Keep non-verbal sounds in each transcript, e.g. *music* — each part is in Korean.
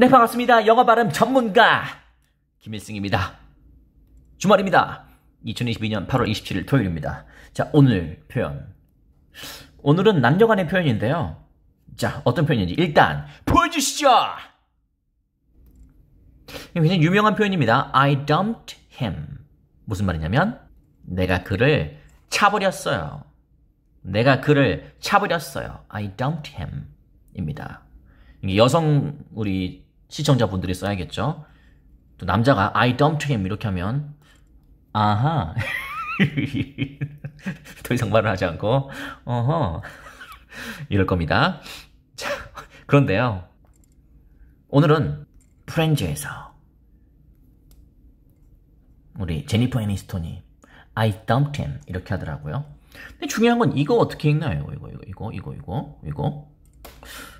네, 반갑습니다. 영어 발음 전문가 김일승입니다. 주말입니다. 2022년 8월 27일 토요일입니다. 자, 오늘 표현. 오늘은 남녀 간의 표현인데요. 자, 어떤 표현인지 일단 보여주시죠. 굉장히 유명한 표현입니다. I dumped him. 무슨 말이냐면 내가 그를 차버렸어요. 내가 그를 차버렸어요. I dumped him. 입니다. 여성 우리 시청자분들이 써야겠죠. 또 남자가 I dumped him 이렇게 하면 아하 *laughs* 더 이상 말을 하지 않고 어허 이럴 겁니다. 자, 그런데요. 오늘은 프렌즈에서 우리 제니퍼 애니스톤이 I dumped him 이렇게 하더라고요. 근데 중요한 건 이거 어떻게 읽나요? 이거 이거 이거 이거 이거 이거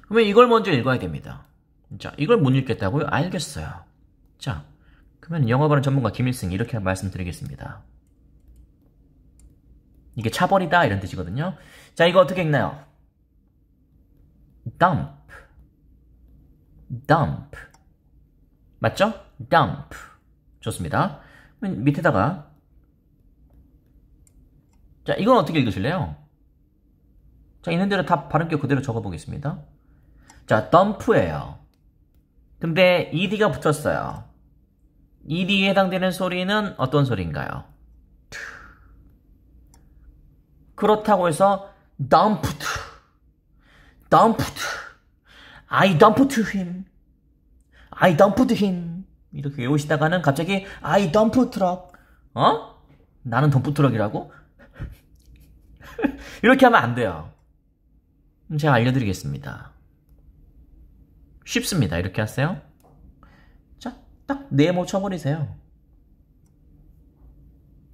그러면 이걸 먼저 읽어야 됩니다. 자, 이걸 못 읽겠다고요? 알겠어요. 자, 그러면 영어 발음 전문가 김일승 이렇게 말씀드리겠습니다. 이게 차버리다 이런 뜻이거든요. 자, 이거 어떻게 읽나요? dump, dump. 맞죠? dump. 좋습니다. 밑에다가 자, 이건 어떻게 읽으실래요? 자, 있는 대로 다 발음표 그대로 적어보겠습니다. 자, dump예요. 근데 ed가 붙었어요. ed에 해당되는 소리는 어떤 소리인가요? 그렇다고 해서 dumped, dumped, I dumped him, I dumped him 이렇게 외우시다가는 갑자기 I dumped truck, 어? 나는 덤프 트럭이라고? *laughs* 이렇게 하면 안 돼요. 제가 알려드리겠습니다. 쉽습니다. 이렇게 하세요. 자, 딱 네모 쳐버리세요.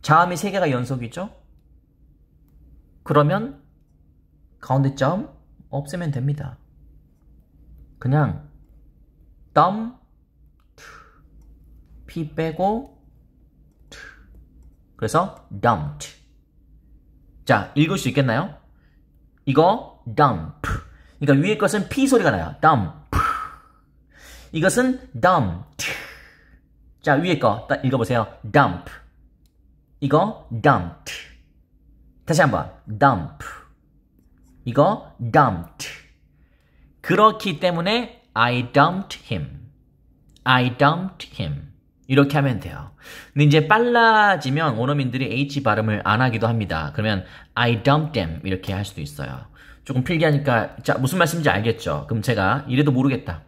자음이 3개가 연속이죠? 그러면 가운데 점 없애면 됩니다. 그냥 땀, 피 빼고 그래서 d u 자, 읽을 수 있겠나요? 이거 d u 그러니까 위에 것은 피 소리가 나요. d u 이것은 dumped. 자, 위에 거 읽어보세요. dump. 이거 dumped. 다시 한번 dump. 이거 dumped. 그렇기 때문에 I dumped him. I dumped him. 이렇게 하면 돼요. 근데 이제 빨라지면 원어민들이 H 발음을 안 하기도 합니다. 그러면 I dumped them 이렇게 할 수도 있어요. 조금 필기하니까 자 무슨 말씀인지 알겠죠? 그럼 제가 이래도 모르겠다.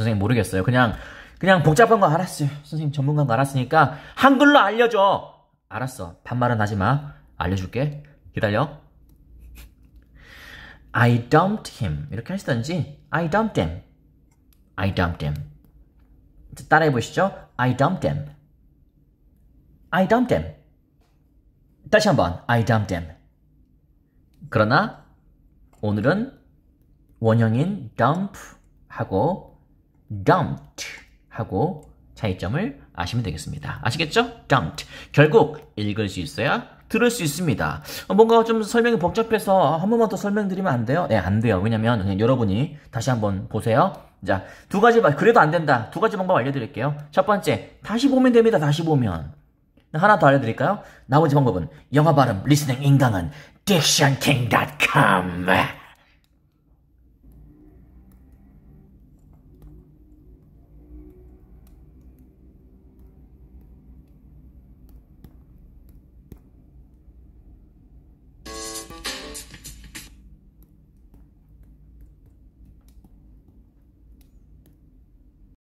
선생님 모르겠어요. 그냥 그냥 복잡한 거 알았어요. 선생님 전문가인 거 알았으니까 한글로 알려줘. 알았어. 반말은 하지 마. 알려줄게. 기다려. I dumped him. 이렇게 하시던지 I dumped him. I dumped him. 따라해 보시죠. I dumped him. I dumped him. 다시 한번 I dumped him. 그러나 오늘은 원형인 dump하고 dumped 하고 차이점을 아시면 되겠습니다. 아시겠죠? dumped. 결국 읽을 수 있어야 들을 수 있습니다. 어, 뭔가 좀 설명이 복잡해서 한 번만 더 설명드리면 안 돼요? 네, 안 돼요. 왜냐면 그냥 여러분이 다시 한번 보세요. 자, 두 가지, 그래도 안 된다. 두 가지 방법 알려드릴게요. 첫 번째, 다시 보면 됩니다. 다시 보면. 하나 더 알려드릴까요? 나머지 방법은 영화 발음, 리스닝 인강은 딕션킹.com